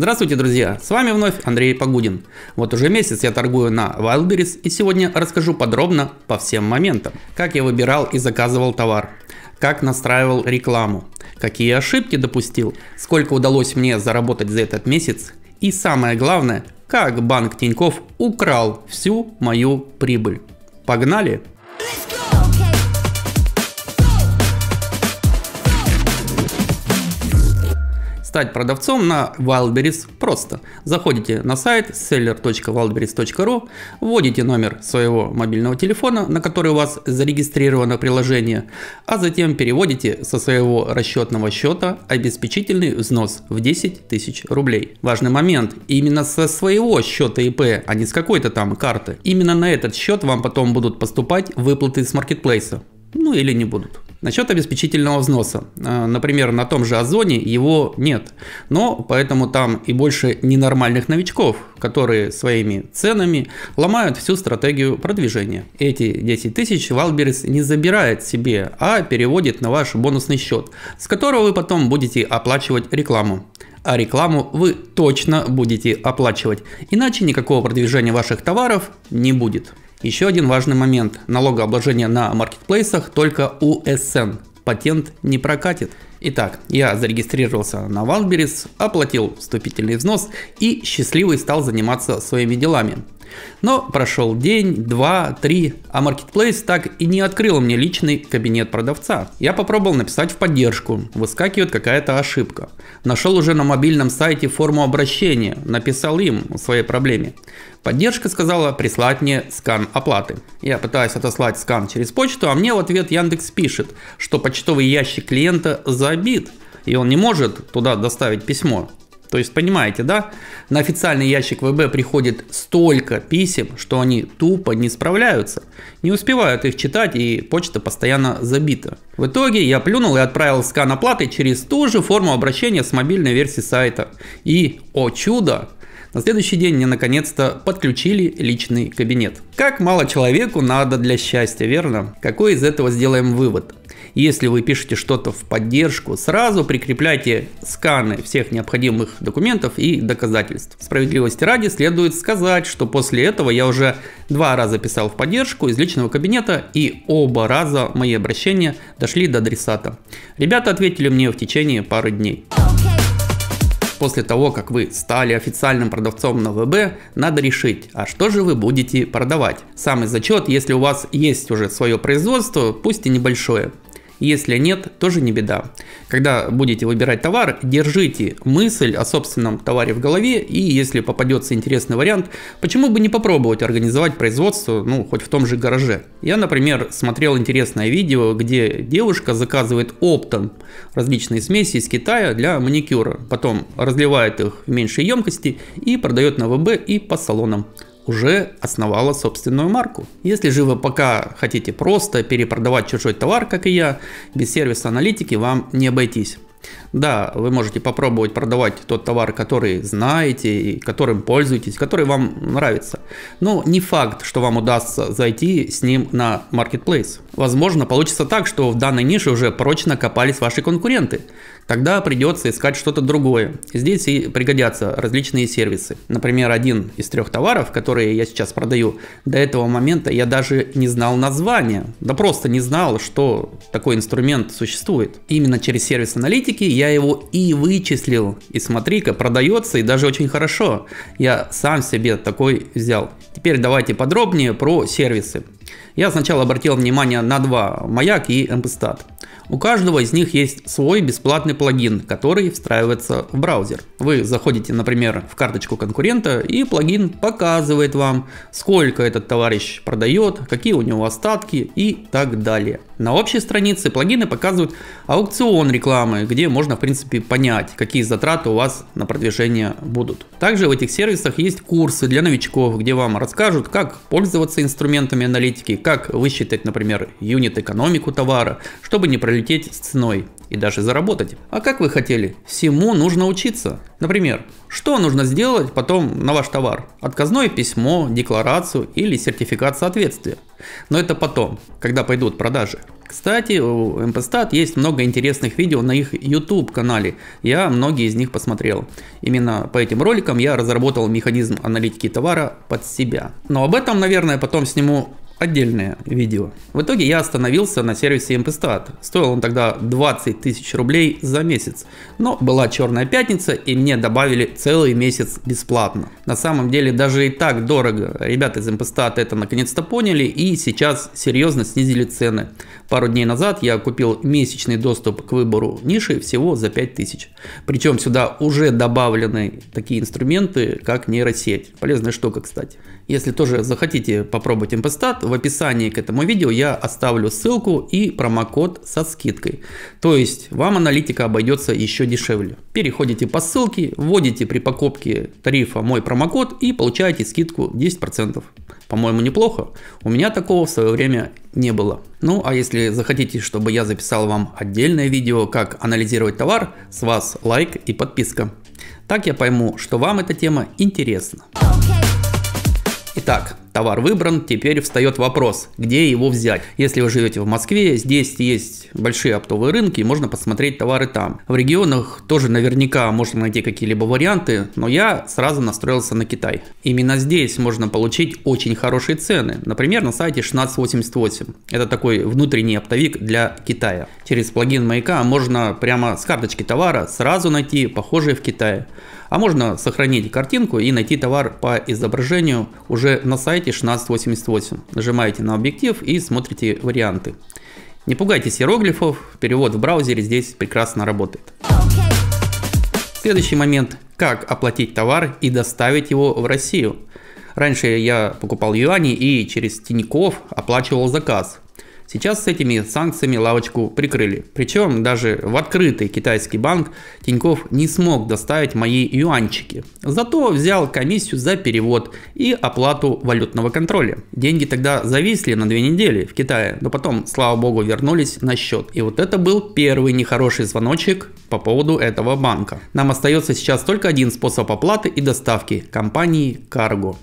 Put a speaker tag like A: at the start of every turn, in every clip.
A: Здравствуйте, друзья! С вами вновь Андрей Погудин. Вот уже месяц я торгую на Wildberries и сегодня расскажу подробно по всем моментам. Как я выбирал и заказывал товар, как настраивал рекламу, какие ошибки допустил, сколько удалось мне заработать за этот месяц и самое главное, как банк Тиньков украл всю мою прибыль. Погнали! Let's go! Стать продавцом на Wildberries просто. Заходите на сайт seller.wildberries.ru, вводите номер своего мобильного телефона, на который у вас зарегистрировано приложение, а затем переводите со своего расчетного счета обеспечительный взнос в 10 тысяч рублей. Важный момент. Именно со своего счета ИП, а не с какой-то там карты. Именно на этот счет вам потом будут поступать выплаты с маркетплейса. Ну или не будут. Насчет обеспечительного взноса. Э, например, на том же Озоне его нет. Но поэтому там и больше ненормальных новичков, которые своими ценами ломают всю стратегию продвижения. Эти 10 тысяч Валберис не забирает себе, а переводит на ваш бонусный счет, с которого вы потом будете оплачивать рекламу а рекламу вы точно будете оплачивать, иначе никакого продвижения ваших товаров не будет. Еще один важный момент. Налогообложение на маркетплейсах только у SN. Патент не прокатит. Итак, я зарегистрировался на Wildberries, оплатил вступительный взнос и счастливый стал заниматься своими делами. Но прошел день, два, три, а Marketplace так и не открыл мне личный кабинет продавца. Я попробовал написать в поддержку, выскакивает какая-то ошибка. Нашел уже на мобильном сайте форму обращения, написал им о своей проблеме. Поддержка сказала прислать мне скан оплаты. Я пытаюсь отослать скан через почту, а мне в ответ Яндекс пишет, что почтовый ящик клиента забит, и он не может туда доставить письмо. То есть, понимаете, да? На официальный ящик ВБ приходит столько писем, что они тупо не справляются. Не успевают их читать и почта постоянно забита. В итоге я плюнул и отправил скан оплаты через ту же форму обращения с мобильной версии сайта. И, о чудо, на следующий день мне наконец-то подключили личный кабинет. Как мало человеку надо для счастья, верно? Какой из этого сделаем вывод? Если вы пишете что-то в поддержку, сразу прикрепляйте сканы всех необходимых документов и доказательств. Справедливости ради следует сказать, что после этого я уже два раза писал в поддержку из личного кабинета и оба раза мои обращения дошли до адресата. Ребята ответили мне в течение пары дней после того, как вы стали официальным продавцом на ВБ, надо решить, а что же вы будете продавать. Самый зачет, если у вас есть уже свое производство, пусть и небольшое. Если нет, тоже не беда. Когда будете выбирать товар, держите мысль о собственном товаре в голове и если попадется интересный вариант, почему бы не попробовать организовать производство, ну, хоть в том же гараже. Я, например, смотрел интересное видео, где девушка заказывает оптом различные смеси из Китая для маникюра, потом разливает их в меньшей емкости и продает на ВБ и по салонам уже основала собственную марку. Если же вы пока хотите просто перепродавать чужой товар, как и я, без сервиса аналитики вам не обойтись. Да, вы можете попробовать продавать тот товар, который знаете, и которым пользуетесь, который вам нравится. Но не факт, что вам удастся зайти с ним на маркетплейс. Возможно, получится так, что в данной нише уже прочно копались ваши конкуренты, тогда придется искать что-то другое. Здесь и пригодятся различные сервисы. Например, один из трех товаров, которые я сейчас продаю, до этого момента я даже не знал название, Да просто не знал, что такой инструмент существует. Именно через сервис аналитики я его и вычислил. И смотри-ка, продается и даже очень хорошо. Я сам себе такой взял. Теперь давайте подробнее про сервисы. Я сначала обратил внимание на два – Маяк и MPStat. У каждого из них есть свой бесплатный плагин, который встраивается в браузер. Вы заходите, например, в карточку конкурента и плагин показывает вам, сколько этот товарищ продает, какие у него остатки и так далее. На общей странице плагины показывают аукцион рекламы, где можно в принципе понять, какие затраты у вас на продвижение будут. Также в этих сервисах есть курсы для новичков, где вам расскажут, как пользоваться инструментами аналитики, аналитики, как высчитать, например, юнит-экономику товара, чтобы не пролететь с ценой и даже заработать. А как вы хотели? Всему нужно учиться. Например, что нужно сделать потом на ваш товар? Отказное письмо, декларацию или сертификат соответствия. Но это потом, когда пойдут продажи. Кстати, у МПСтат есть много интересных видео на их YouTube канале. Я многие из них посмотрел. Именно по этим роликам я разработал механизм аналитики товара под себя. Но об этом, наверное, потом сниму отдельное видео. В итоге я остановился на сервисе Impestat. Стоил он тогда 20 тысяч рублей за месяц. Но была черная пятница и мне добавили целый месяц бесплатно. На самом деле даже и так дорого. Ребята из Impestat это наконец-то поняли и сейчас серьезно снизили цены. Пару дней назад я купил месячный доступ к выбору ниши всего за 5000. Причем сюда уже добавлены такие инструменты, как нейросеть. Полезная штука, кстати. Если тоже захотите попробовать импостат, а в описании к этому видео я оставлю ссылку и промокод со скидкой. То есть вам аналитика обойдется еще дешевле. Переходите по ссылке, вводите при покупке тарифа мой промокод и получаете скидку 10% по-моему, неплохо. У меня такого в свое время не было. Ну, а если захотите, чтобы я записал вам отдельное видео, как анализировать товар, с вас лайк и подписка. Так я пойму, что вам эта тема интересна. Итак, товар выбран, теперь встает вопрос, где его взять. Если вы живете в Москве, здесь есть большие оптовые рынки, можно посмотреть товары там. В регионах тоже наверняка можно найти какие-либо варианты, но я сразу настроился на Китай. Именно здесь можно получить очень хорошие цены, например, на сайте 1688. Это такой внутренний оптовик для Китая. Через плагин маяка можно прямо с карточки товара сразу найти похожие в Китае. А можно сохранить картинку и найти товар по изображению уже на сайте 1688. Нажимаете на объектив и смотрите варианты. Не пугайтесь иероглифов, перевод в браузере здесь прекрасно работает. Следующий момент. Как оплатить товар и доставить его в Россию? Раньше я покупал юани и через тиньков оплачивал заказ. Сейчас с этими санкциями лавочку прикрыли. Причем даже в открытый китайский банк Тиньков не смог доставить мои юанчики. Зато взял комиссию за перевод и оплату валютного контроля. Деньги тогда зависли на две недели в Китае, но потом, слава богу, вернулись на счет. И вот это был первый нехороший звоночек по поводу этого банка. Нам остается сейчас только один способ оплаты и доставки – компании Cargo.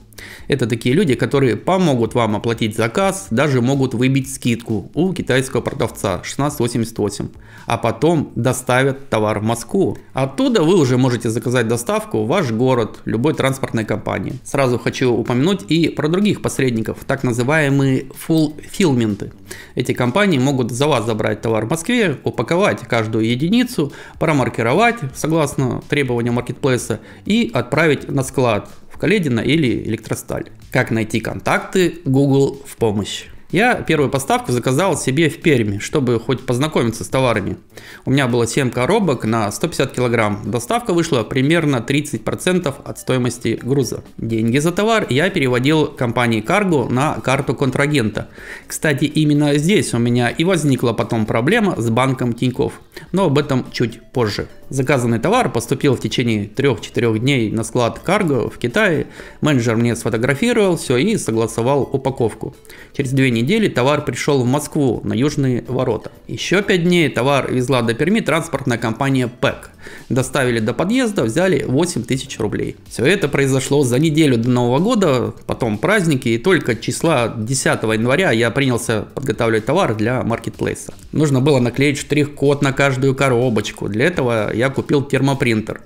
A: Это такие люди, которые помогут вам оплатить заказ, даже могут выбить скидку у китайского продавца 1688, а потом доставят товар в Москву. Оттуда вы уже можете заказать доставку в ваш город любой транспортной компании. Сразу хочу упомянуть и про других посредников, так называемые фулфилменты. Эти компании могут за вас забрать товар в Москве, упаковать каждую единицу, промаркировать согласно требованиям маркетплейса и отправить на склад Каледина или Электросталь. Как найти контакты Google в помощь. Я первую поставку заказал себе в Перми, чтобы хоть познакомиться с товарами. У меня было 7 коробок на 150 килограмм. Доставка вышла примерно 30% от стоимости груза. Деньги за товар я переводил компании Cargo на карту контрагента. Кстати, именно здесь у меня и возникла потом проблема с банком Тиньков. Но об этом чуть позже. Заказанный товар поступил в течение 3-4 дней на склад Cargo в Китае. Менеджер мне сфотографировал все и согласовал упаковку. Через 2 недели недели товар пришел в Москву на Южные ворота. Еще 5 дней товар везла до Перми транспортная компания ПЭК. Доставили до подъезда, взяли 8 тысяч рублей. Все это произошло за неделю до Нового года, потом праздники, и только числа 10 января я принялся подготавливать товар для маркетплейса. Нужно было наклеить штрих-код на каждую коробочку. Для этого я купил термопринтер.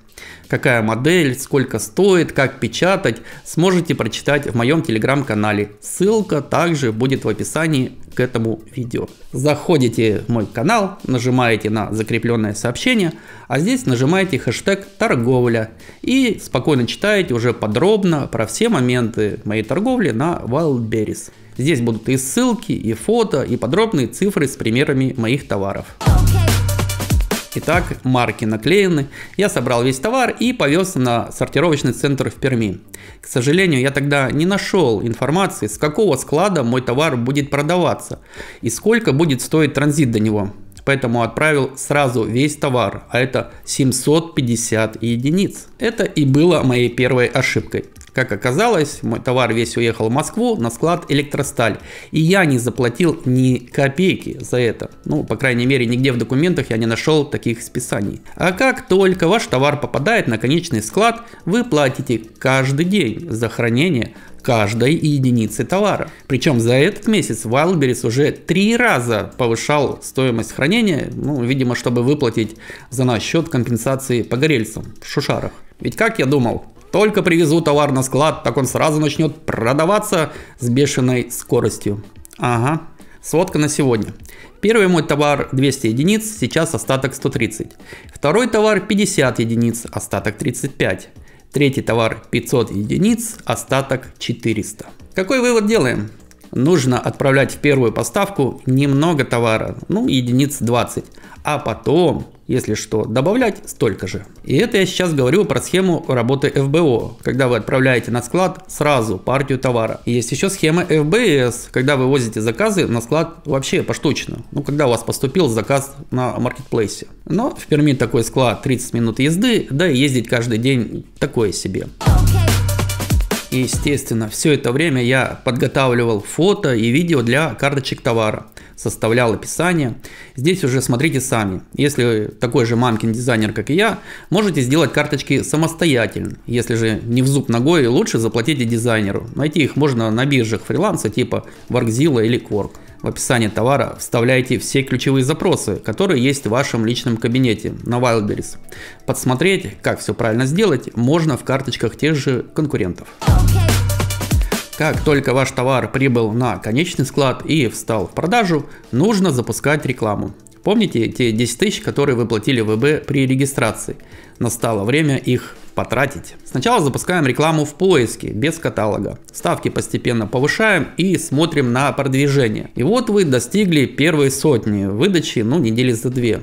A: Какая модель, сколько стоит, как печатать, сможете прочитать в моем телеграм-канале. Ссылка также будет в описании к этому видео. Заходите в мой канал, нажимаете на закрепленное сообщение, а здесь нажимаете хэштег торговля и спокойно читаете уже подробно про все моменты моей торговли на Wildberries. Здесь будут и ссылки, и фото, и подробные цифры с примерами моих товаров. Итак, марки наклеены. Я собрал весь товар и повез на сортировочный центр в Перми. К сожалению, я тогда не нашел информации, с какого склада мой товар будет продаваться и сколько будет стоить транзит до него. Поэтому отправил сразу весь товар, а это 750 единиц. Это и было моей первой ошибкой. Как оказалось, мой товар весь уехал в Москву на склад «Электросталь». И я не заплатил ни копейки за это. Ну, по крайней мере, нигде в документах я не нашел таких списаний. А как только ваш товар попадает на конечный склад, вы платите каждый день за хранение каждой единицы товара. Причем за этот месяц Wildberries уже три раза повышал стоимость хранения, ну, видимо, чтобы выплатить за наш счет компенсации погорельцам в Шушарах. Ведь как я думал, только привезу товар на склад, так он сразу начнет продаваться с бешеной скоростью. Ага. Сводка на сегодня. Первый мой товар 200 единиц, сейчас остаток 130. Второй товар 50 единиц, остаток 35. Третий товар 500 единиц, остаток 400. Какой вывод делаем? Нужно отправлять в первую поставку немного товара, ну единиц 20, а потом если что, добавлять столько же. И это я сейчас говорю про схему работы FBO, когда вы отправляете на склад сразу партию товара. И есть еще схема FBS, когда вы возите заказы на склад вообще поштучно, ну когда у вас поступил заказ на маркетплейсе. Но в Перми такой склад 30 минут езды, да и ездить каждый день такое себе. И естественно, все это время я подготавливал фото и видео для карточек товара составлял описание. Здесь уже смотрите сами. Если такой же мамкин дизайнер, как и я, можете сделать карточки самостоятельно. Если же не в зуб ногой, лучше заплатите дизайнеру. Найти их можно на биржах фриланса типа Workzilla или Quark. В описании товара вставляйте все ключевые запросы, которые есть в вашем личном кабинете на Wildberries. Подсмотреть, как все правильно сделать, можно в карточках тех же конкурентов. Как только ваш товар прибыл на конечный склад и встал в продажу, нужно запускать рекламу. Помните те 10 тысяч, которые вы платили в ВБ при регистрации? Настало время их потратить. Сначала запускаем рекламу в поиске, без каталога. Ставки постепенно повышаем и смотрим на продвижение. И вот вы достигли первой сотни выдачи, ну недели за две.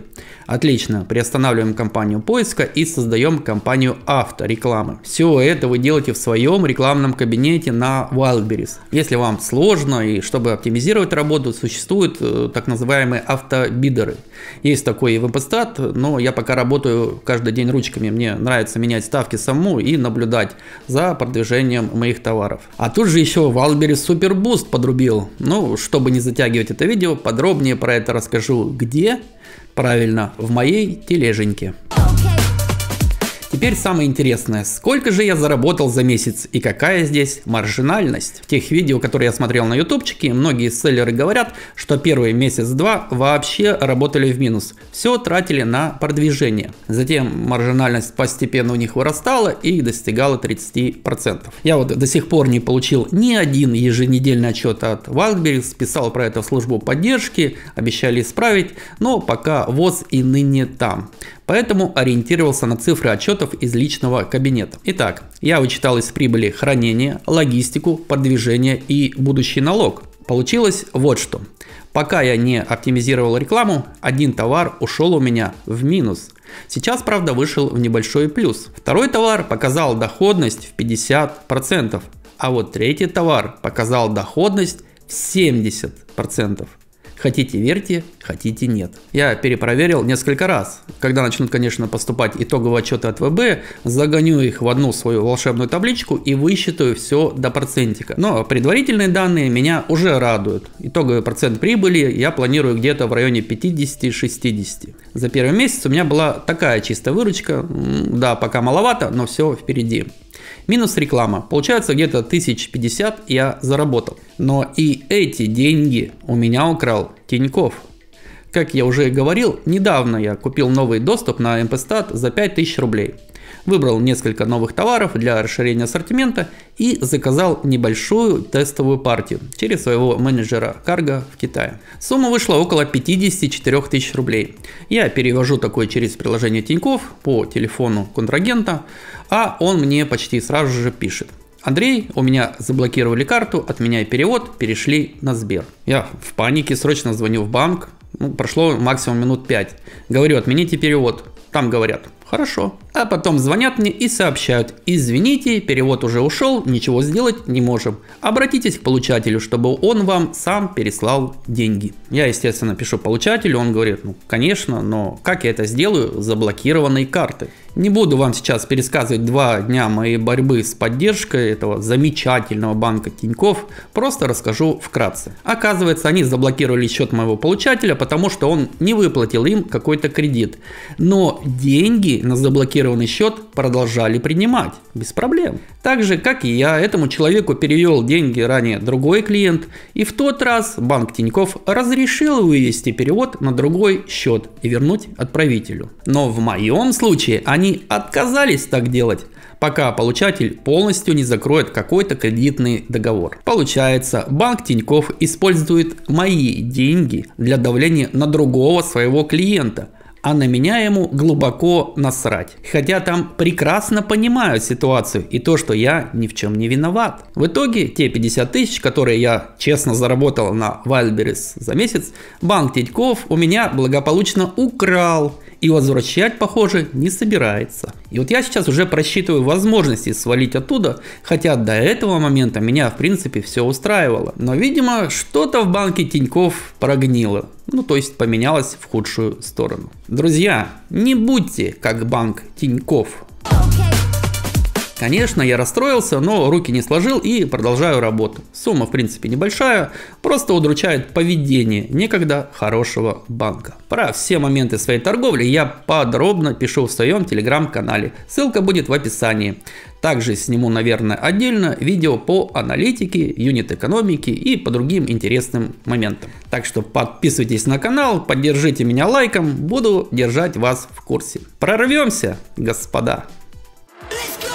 A: Отлично, приостанавливаем компанию поиска и создаем компанию авторекламы. Все это вы делаете в своем рекламном кабинете на Wildberries. Если вам сложно и чтобы оптимизировать работу, существуют э, так называемые автобидеры. Есть такой веб-стат, но я пока работаю каждый день ручками. Мне нравится менять ставки саму и наблюдать за продвижением моих товаров. А тут же еще Wildberries Super Boost подрубил. Ну, чтобы не затягивать это видео, подробнее про это расскажу где Правильно, в моей тележеньке. Okay. Теперь самое интересное, сколько же я заработал за месяц и какая здесь маржинальность? В тех видео, которые я смотрел на ютубчике, многие селлеры говорят, что первый месяц-два вообще работали в минус, все тратили на продвижение. Затем маржинальность постепенно у них вырастала и достигала 30%. Я вот до сих пор не получил ни один еженедельный отчет от Wildberries, писал про это в службу поддержки, обещали исправить, но пока ВОЗ и ныне там поэтому ориентировался на цифры отчетов из личного кабинета. Итак, я вычитал из прибыли хранение, логистику, продвижение и будущий налог. Получилось вот что. Пока я не оптимизировал рекламу, один товар ушел у меня в минус. Сейчас, правда, вышел в небольшой плюс. Второй товар показал доходность в 50%, а вот третий товар показал доходность в 70%. Хотите верьте, хотите нет. Я перепроверил несколько раз. Когда начнут, конечно, поступать итоговые отчеты от ВБ, загоню их в одну свою волшебную табличку и высчитаю все до процентика. Но предварительные данные меня уже радуют. Итоговый процент прибыли я планирую где-то в районе 50-60. За первый месяц у меня была такая чистая выручка. Да, пока маловато, но все впереди. Минус реклама. Получается где-то 1050 я заработал. Но и эти деньги у меня украл Тиньков. Как я уже говорил, недавно я купил новый доступ на MPStat за 5000 рублей. Выбрал несколько новых товаров для расширения ассортимента и заказал небольшую тестовую партию через своего менеджера Карго в Китае. Сумма вышла около 54 тысяч рублей. Я перевожу такое через приложение Тиньков по телефону контрагента, а он мне почти сразу же пишет. Андрей, у меня заблокировали карту, отменяй перевод, перешли на Сбер. Я в панике срочно звоню в банк, ну, прошло максимум минут 5. Говорю, отмените перевод. Там говорят, Хорошо. А потом звонят мне и сообщают, извините, перевод уже ушел, ничего сделать не можем. Обратитесь к получателю, чтобы он вам сам переслал деньги. Я, естественно, пишу получателю, он говорит, ну, конечно, но как я это сделаю? Заблокированной карты. Не буду вам сейчас пересказывать два дня моей борьбы с поддержкой этого замечательного банка Тиньков, просто расскажу вкратце. Оказывается, они заблокировали счет моего получателя, потому что он не выплатил им какой-то кредит. Но деньги на заблокированный счет продолжали принимать, без проблем. Так же, как и я, этому человеку перевел деньги ранее другой клиент, и в тот раз банк Тиньков разрешил вывести перевод на другой счет и вернуть отправителю. Но в моем случае они они отказались так делать, пока получатель полностью не закроет какой-то кредитный договор. Получается, банк Тиньков использует мои деньги для давления на другого своего клиента – а на меня ему глубоко насрать. Хотя там прекрасно понимаю ситуацию и то, что я ни в чем не виноват. В итоге те 50 тысяч, которые я честно заработал на Вальберес за месяц, банк Тиньков у меня благополучно украл и возвращать, похоже, не собирается. И вот я сейчас уже просчитываю возможности свалить оттуда, хотя до этого момента меня в принципе все устраивало. Но видимо что-то в банке Тиньков прогнило, ну то есть поменялось в худшую сторону. Друзья, не будьте как банк Тиньков. Okay. Конечно, я расстроился, но руки не сложил и продолжаю работу. Сумма, в принципе, небольшая, просто удручает поведение некогда хорошего банка. Про все моменты своей торговли я подробно пишу в своем телеграм-канале, ссылка будет в описании. Также сниму, наверное, отдельно видео по аналитике, юнит-экономике и по другим интересным моментам. Так что подписывайтесь на канал, поддержите меня лайком, буду держать вас в курсе. Прорвемся, господа! Let's go!